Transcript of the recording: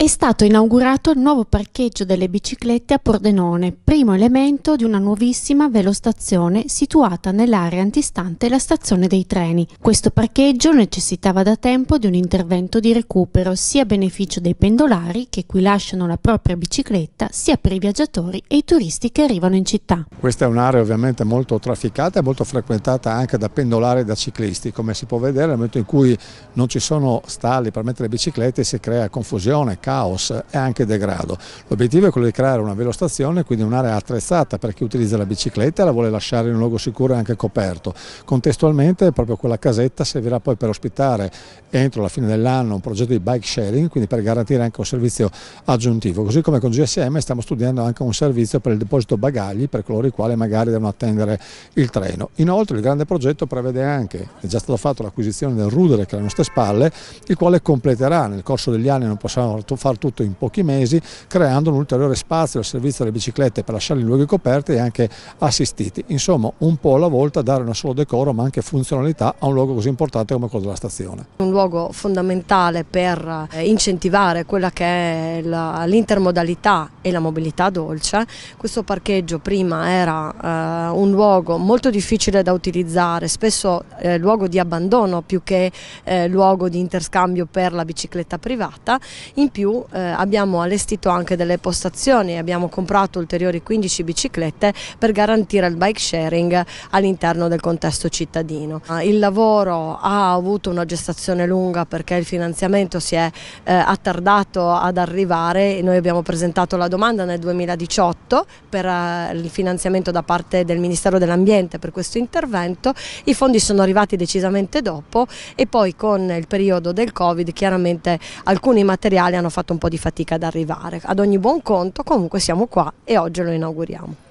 È stato inaugurato il nuovo parcheggio delle biciclette a Pordenone, primo elemento di una nuovissima velostazione situata nell'area antistante la stazione dei treni. Questo parcheggio necessitava da tempo di un intervento di recupero sia a beneficio dei pendolari che qui lasciano la propria bicicletta, sia per i viaggiatori e i turisti che arrivano in città. Questa è un'area ovviamente molto trafficata e molto frequentata anche da pendolari e da ciclisti. Come si può vedere nel momento in cui non ci sono stalli per mettere le biciclette si crea confusione, caos e anche degrado. L'obiettivo è quello di creare una velostazione, quindi un'area attrezzata per chi utilizza la bicicletta e la vuole lasciare in un luogo sicuro e anche coperto. Contestualmente proprio quella casetta servirà poi per ospitare entro la fine dell'anno un progetto di bike sharing, quindi per garantire anche un servizio aggiuntivo. Così come con GSM stiamo studiando anche un servizio per il deposito bagagli per coloro i quali magari devono attendere il treno. Inoltre il grande progetto prevede anche, è già stato fatto l'acquisizione del rudere che è alle nostre spalle, il quale completerà nel corso degli anni, non possiamo fare tutto in pochi mesi creando un ulteriore spazio al servizio delle biciclette per lasciarli in luoghi coperti e anche assistiti. Insomma un po' alla volta dare non solo decoro ma anche funzionalità a un luogo così importante come quello della stazione. Un luogo fondamentale per eh, incentivare quella che è l'intermodalità e la mobilità dolce. Questo parcheggio prima era eh, un luogo molto difficile da utilizzare, spesso eh, luogo di abbandono più che eh, luogo di interscambio per la bicicletta privata. In più più eh, abbiamo allestito anche delle postazioni, e abbiamo comprato ulteriori 15 biciclette per garantire il bike sharing all'interno del contesto cittadino. Eh, il lavoro ha avuto una gestazione lunga perché il finanziamento si è eh, attardato ad arrivare, noi abbiamo presentato la domanda nel 2018 per eh, il finanziamento da parte del Ministero dell'Ambiente per questo intervento, i fondi sono arrivati decisamente dopo e poi con il periodo del Covid chiaramente alcuni materiali hanno fatto fatto un po' di fatica ad arrivare. Ad ogni buon conto comunque siamo qua e oggi lo inauguriamo.